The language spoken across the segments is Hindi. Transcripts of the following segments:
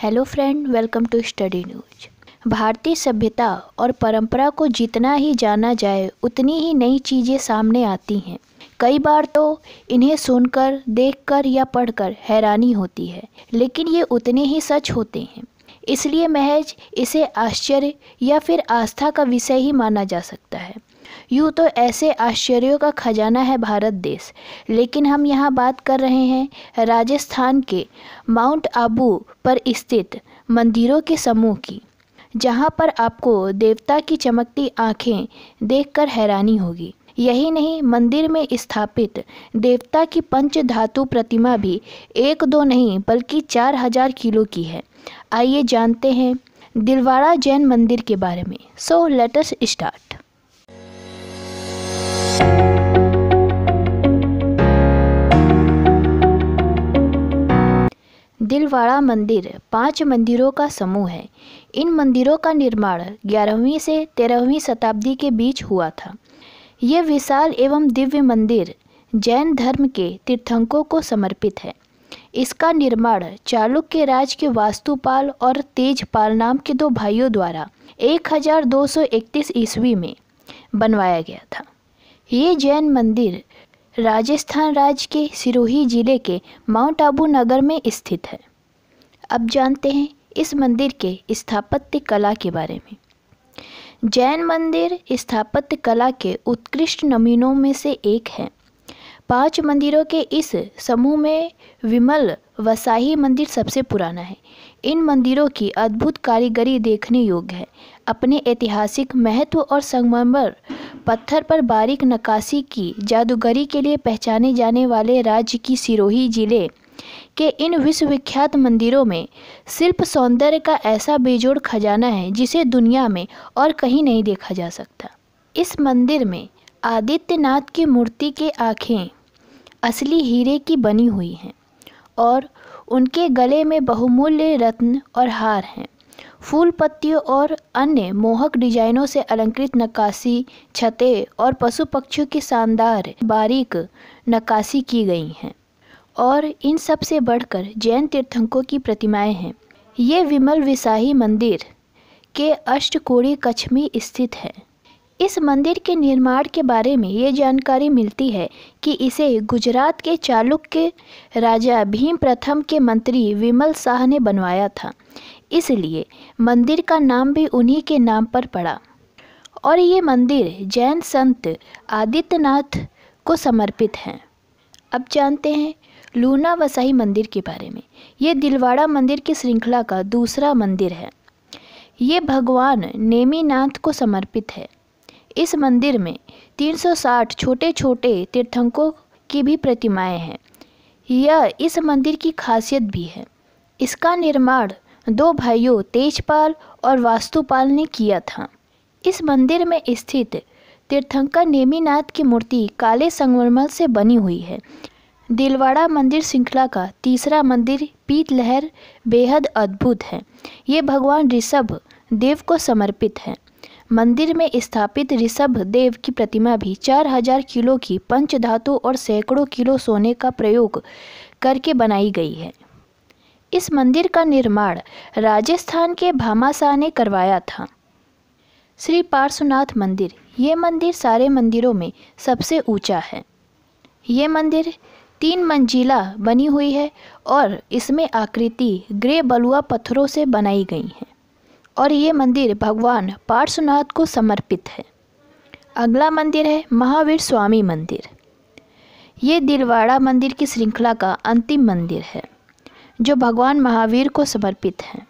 hello friend welcome to study news भारतीय सभ्यता और परंपरा को जितना ही जाना जाए उतनी ही नई चीज़ें सामने आती हैं कई बार तो इन्हें सुनकर देखकर या पढ़कर हैरानी होती है लेकिन ये उतने ही सच होते हैं इसलिए महज इसे आश्चर्य या फिर आस्था का विषय ही माना जा सकता यूँ तो ऐसे आश्चर्यों का खजाना है भारत देश लेकिन हम यहाँ बात कर रहे हैं राजस्थान के माउंट आबू पर स्थित मंदिरों के समूह की जहाँ पर आपको देवता की चमकती आँखें देखकर हैरानी होगी यही नहीं मंदिर में स्थापित देवता की पंच धातु प्रतिमा भी एक दो नहीं बल्कि चार हजार किलो की है आइए जानते हैं दिलवाड़ा जैन मंदिर के बारे में सो लेटस स्टार्ट दिलवाड़ा मंदिर पांच मंदिरों का समूह है इन मंदिरों का निर्माण 11वीं से 13वीं शताब्दी के बीच हुआ था ये विशाल एवं दिव्य मंदिर जैन धर्म के तीर्थंकों को समर्पित है इसका निर्माण चालुक्य राज के वास्तुपाल और तेजपाल नाम के दो भाइयों द्वारा 1231 ईस्वी में बनवाया गया था ये जैन मंदिर राजस्थान राज्य के सिरोही ज़िले के माउंट आबू नगर में स्थित है अब जानते हैं इस मंदिर के स्थापत्य कला के बारे में जैन मंदिर स्थापत्य कला के उत्कृष्ट नमूनों में से एक है पांच मंदिरों के इस समूह में विमल वसाही मंदिर सबसे पुराना है इन मंदिरों की अद्भुत कारीगरी देखने योग्य है अपने ऐतिहासिक महत्व और संगमरमर पत्थर पर बारीक नकाशी की जादूगरी के लिए पहचाने जाने वाले राज्य की सिरोही जिले के इन विश्वविख्यात मंदिरों में शिल्प सौंदर्य का ऐसा बेजोड़ खजाना है जिसे दुनिया में और कहीं नहीं देखा जा सकता इस मंदिर में आदित्यनाथ की मूर्ति के आँखें असली हीरे की बनी हुई हैं और उनके गले में बहुमूल्य रत्न और हार हैं फूल पत्तियों और अन्य मोहक डिजाइनों से अलंकृत नक्काशी छतें और पशु पक्षियों की शानदार बारीक नक्काशी की गई हैं और इन सब से बढ़कर जैन तीर्थंकों की प्रतिमाएं हैं ये विमल विसाही मंदिर के अष्टकोड़ी कच्छ में स्थित है इस मंदिर के निर्माण के बारे में ये जानकारी मिलती है कि इसे गुजरात के चालुक्य राजा भीम प्रथम के मंत्री विमल शाह ने बनवाया था इसलिए मंदिर का नाम भी उन्हीं के नाम पर पड़ा और ये मंदिर जैन संत आदित्यनाथ को समर्पित हैं अब जानते हैं लूना वसाई मंदिर के बारे में ये दिलवाड़ा मंदिर की श्रृंखला का दूसरा मंदिर है ये भगवान नेमीनाथ को समर्पित है इस मंदिर में 360 छोटे छोटे तीर्थंकों की भी प्रतिमाएं हैं यह इस मंदिर की खासियत भी है इसका निर्माण दो भाइयों तेजपाल और वास्तुपाल ने किया था इस मंदिर में स्थित तीर्थंकर नेमीनाथ की मूर्ति काले संगमरमर से बनी हुई है दिलवाड़ा मंदिर श्रृंखला का तीसरा मंदिर पीत लहर बेहद अद्भुत है ये भगवान ऋषभ देव को समर्पित है मंदिर में स्थापित ऋषभ देव की प्रतिमा भी 4000 किलो की पंचधातु और सैकड़ों किलो सोने का प्रयोग करके बनाई गई है इस मंदिर का निर्माण राजस्थान के भामाशाह ने करवाया था श्री पार्श्वनाथ मंदिर ये मंदिर सारे मंदिरों में सबसे ऊंचा है ये मंदिर तीन मंजिला बनी हुई है और इसमें आकृति ग्रे बलुआ पत्थरों से बनाई गई है और ये मंदिर भगवान पार्श्वनाथ को समर्पित है अगला मंदिर है महावीर स्वामी मंदिर ये दिलवाड़ा मंदिर की श्रृंखला का अंतिम मंदिर है जो भगवान महावीर को समर्पित है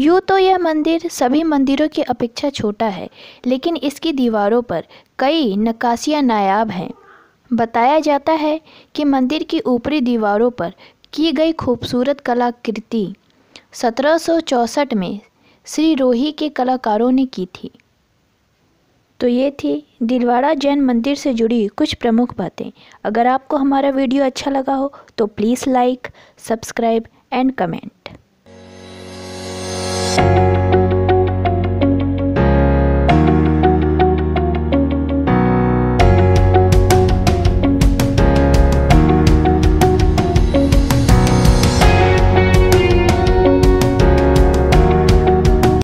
यूँ तो यह मंदिर सभी मंदिरों की अपेक्षा छोटा है लेकिन इसकी दीवारों पर कई नक्काशियाँ नायाब हैं बताया जाता है कि मंदिर की ऊपरी दीवारों पर की गई खूबसूरत कलाकृति सत्रह में श्री रोही के कलाकारों ने की थी तो ये थी दिलवाड़ा जैन मंदिर से जुड़ी कुछ प्रमुख बातें अगर आपको हमारा वीडियो अच्छा लगा हो तो please like subscribe and comment